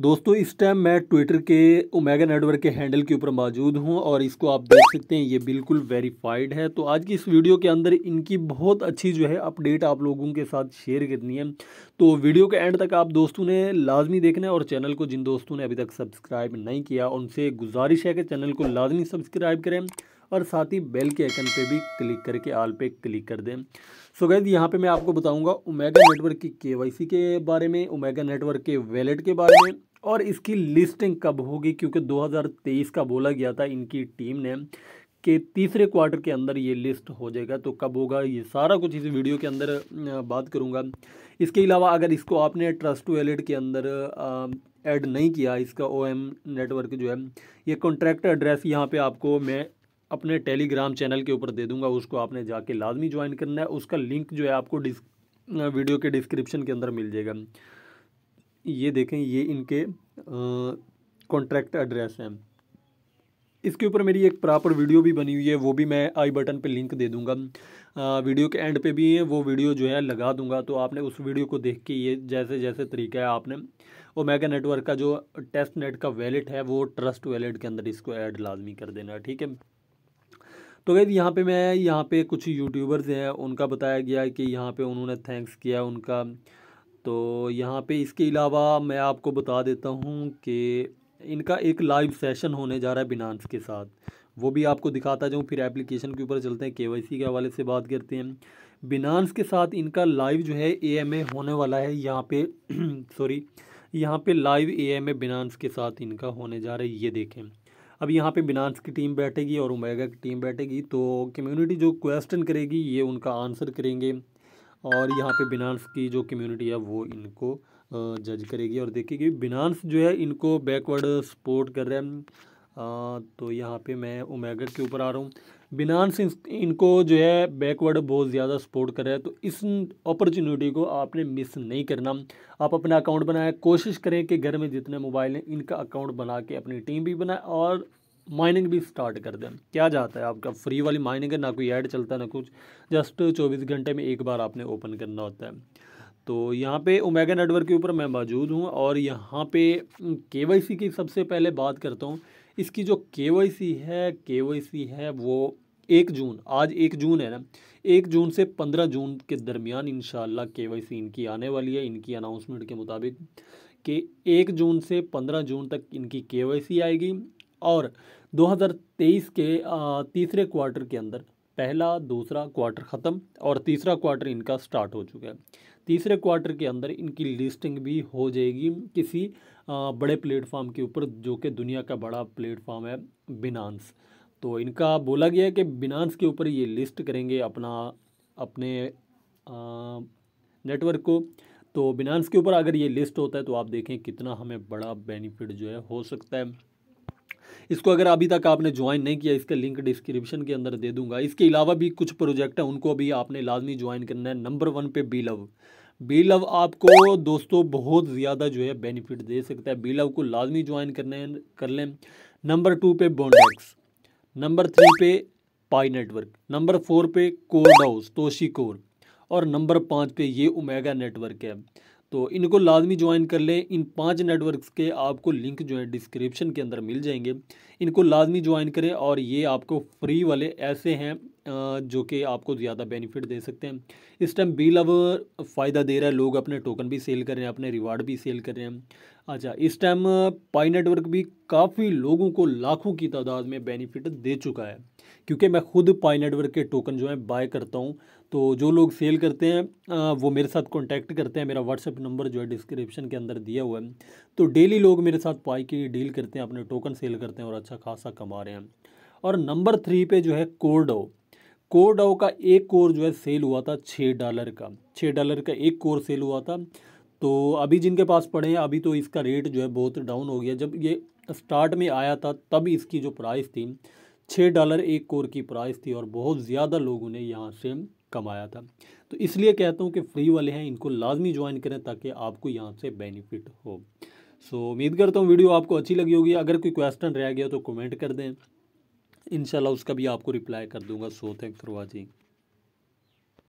दोस्तों इस टाइम मैं ट्विटर के ओमेगा नेटवर्क के हैंडल के ऊपर मौजूद हूं और इसको आप देख सकते हैं ये बिल्कुल वेरीफाइड है तो आज की इस वीडियो के अंदर इनकी बहुत अच्छी जो है अपडेट आप लोगों के साथ शेयर करनी है तो वीडियो के एंड तक आप दोस्तों ने लाजमी देखना है और चैनल को जिन दोस्तों ने अभी तक सब्सक्राइब नहीं किया उनसे गुजारिश है कि चैनल को लाजमी सब्सक्राइब करें और साथ ही बेल के आइकन पे भी क्लिक करके आल पे क्लिक कर दें सो गैज यहाँ पे मैं आपको बताऊंगा ओमेगा नेटवर्क की केवाईसी के बारे में ओमेगा नेटवर्क के वैलेट के बारे में और इसकी लिस्टिंग कब होगी क्योंकि दो का बोला गया था इनकी टीम ने कि तीसरे क्वार्टर के अंदर ये लिस्ट हो जाएगा तो कब होगा ये सारा कुछ इस वीडियो के अंदर बात करूँगा इसके अलावा अगर इसको आपने ट्रस्ट वैलेट के अंदर ऐड नहीं किया इसका ओ नेटवर्क जो है ये कॉन्ट्रैक्ट एड्रेस यहाँ पे आपको मैं अपने टेलीग्राम चैनल के ऊपर दे दूंगा उसको आपने जाके लाजमी ज्वाइन करना है उसका लिंक जो है आपको डिस्क वीडियो के डिस्क्रिप्शन के अंदर मिल जाएगा ये देखें ये इनके कॉन्ट्रैक्ट एड्रेस हैं इसके ऊपर मेरी एक प्रॉपर वीडियो भी बनी हुई है वो भी मैं आई बटन पे लिंक दे दूंगा आ, वीडियो के एंड पे भी है वो वीडियो जो है लगा दूंगा तो आपने उस वीडियो को देख के ये जैसे जैसे तरीका है आपने ओमेगा नेटवर्क का जो टेस्ट नेट का वैलेट है वो ट्रस्ट वैलेट के अंदर इसको ऐड लाजमी कर देना ठीक है तो गई यहाँ पे मैं यहाँ पे कुछ यूट्यूबर्स हैं उनका बताया गया कि यहाँ पे उन्होंने थैंक्स किया उनका तो यहाँ पे इसके अलावा मैं आपको बता देता हूँ कि इनका एक लाइव सेशन होने जा रहा है बिनान्स के साथ वो भी आपको दिखाता जाऊँ फिर एप्लीकेशन के ऊपर चलते हैं के वाई सी के हवाले से बात करते हैं बिनान्स के साथ इनका लाइव जो है ए एम ए होने वाला है यहाँ पे सॉरी यहाँ पे लाइव ए एम ए बिनान्स के साथ इनका होने जा रहा है ये देखें अब यहाँ पे बिनास की टीम बैठेगी और उमेगा की टीम बैठेगी तो कम्युनिटी जो क्वेश्चन करेगी ये उनका आंसर करेंगे और यहाँ पे बिनास की जो कम्युनिटी है वो इनको जज करेगी और देखेगी बिनास जो है इनको बैकवर्ड सपोर्ट कर रहा है तो यहाँ पे मैं उमेगा के ऊपर आ रहा हूँ बिनानस इनको जो है बैकवर्ड बहुत ज़्यादा सपोर्ट कर रहा है तो इस अपॉर्चुनिटी को आपने मिस नहीं करना आप अपना अकाउंट बनाएं कोशिश करें कि घर में जितने मोबाइल हैं इनका अकाउंट बना के अपनी टीम भी बनाएं और माइनिंग भी स्टार्ट कर दें क्या जाता है आपका फ्री वाली माइनिंग है ना कोई ऐड चलता है ना कुछ जस्ट चौबीस घंटे में एक बार आपने ओपन करना होता है तो यहाँ पे ओमेगा नेटवर्क के ऊपर मैं मौजूद हूँ और यहाँ पे के की सबसे पहले बात करता हूँ इसकी जो के है के है वो एक जून आज एक जून है ना एक जून से पंद्रह जून के दरमियान इन के वाई सी इनकी आने वाली है इनकी अनाउंसमेंट के मुताबिक कि एक जून से पंद्रह जून तक इनकी के वाई सी आएगी और 2023 के तीसरे क्वार्टर के अंदर पहला दूसरा क्वार्टर ख़त्म और तीसरा क्वार्टर इनका स्टार्ट हो चुका है तीसरे क्वार्टर के अंदर इनकी लिस्टिंग भी हो जाएगी किसी बड़े प्लेटफॉर्म के ऊपर जो कि दुनिया का बड़ा प्लेटफॉर्म है बिनांस तो इनका बोला गया है कि बिनांस के ऊपर ये लिस्ट करेंगे अपना अपने नेटवर्क को तो बिनांस के ऊपर अगर ये लिस्ट होता है तो आप देखें कितना हमें बड़ा बेनिफिट जो है हो सकता है इसको अगर अभी तक आपने ज्वाइन नहीं किया इसका लिंक डिस्क्रिप्शन के अंदर दे दूंगा इसके अलावा भी कुछ प्रोजेक्ट हैं उनको अभी आपने लाजमी ज्वाइन करना है नंबर वन पे बी लव बी लव आपको दोस्तों बहुत ज़्यादा जो है बेनिफिट दे सकता है बी लव को लाजमी ज्वाइन करने कर लें नंबर टू पे बोनडेक्स नंबर थ्री पे पाई नेटवर्क नंबर फोर पे कोर डाउस तोशी कोर और नंबर पाँच पे ये उमेगा नेटवर्क है तो इनको लाजमी ज्वाइन कर लें इन पांच नेटवर्क्स के आपको लिंक जो है डिस्क्रिप्शन के अंदर मिल जाएंगे इनको लाजमी ज्वाइन करें और ये आपको फ्री वाले ऐसे हैं जो कि आपको ज़्यादा बेनिफिट दे सकते हैं इस टाइम बी लवर फ़ायदा दे रहा है लोग अपने टोकन भी सेल कर रहे हैं अपने रिवार्ड भी सेल कर रहे हैं अच्छा इस टाइम पाई नेटवर्क भी काफ़ी लोगों को लाखों की तादाद में बेनिफिट दे चुका है क्योंकि मैं खुद पाई नेटवर्क के टोकन जो है बाय करता हूँ तो जो लोग सेल करते हैं वो मेरे साथ कॉन्टैक्ट करते हैं मेरा व्हाट्सअप नंबर जो है डिस्क्रिप्शन के अंदर दिया हुआ है तो डेली लोग मेरे साथ पाई की डील करते हैं अपने टोकन सेल करते हैं और अच्छा खासा कमा रहे हैं और नंबर थ्री पे जो है कोडो डाओ का एक कोर जो है सेल हुआ था छः डॉलर का छः डॉलर का एक कोर सेल हुआ था तो अभी जिनके पास पड़े हैं अभी तो इसका रेट जो है बहुत डाउन हो गया जब ये स्टार्ट में आया था तब इसकी जो प्राइस थी छः डॉलर एक कोर की प्राइस थी और बहुत ज़्यादा लोगों ने यहाँ से कमाया था तो इसलिए कहता हूँ कि फ्री वाले हैं इनको लाजमी ज्वाइन करें ताकि आपको यहाँ से बेनिफिट हो सो so, उम्मीद करता हूँ वीडियो आपको अच्छी लगी होगी अगर कोई क्वेश्चन रह गया तो कमेंट कर दें इंशाल्लाह उसका भी आपको रिप्लाई कर दूंगा सो थैंक फॉर वॉचिंग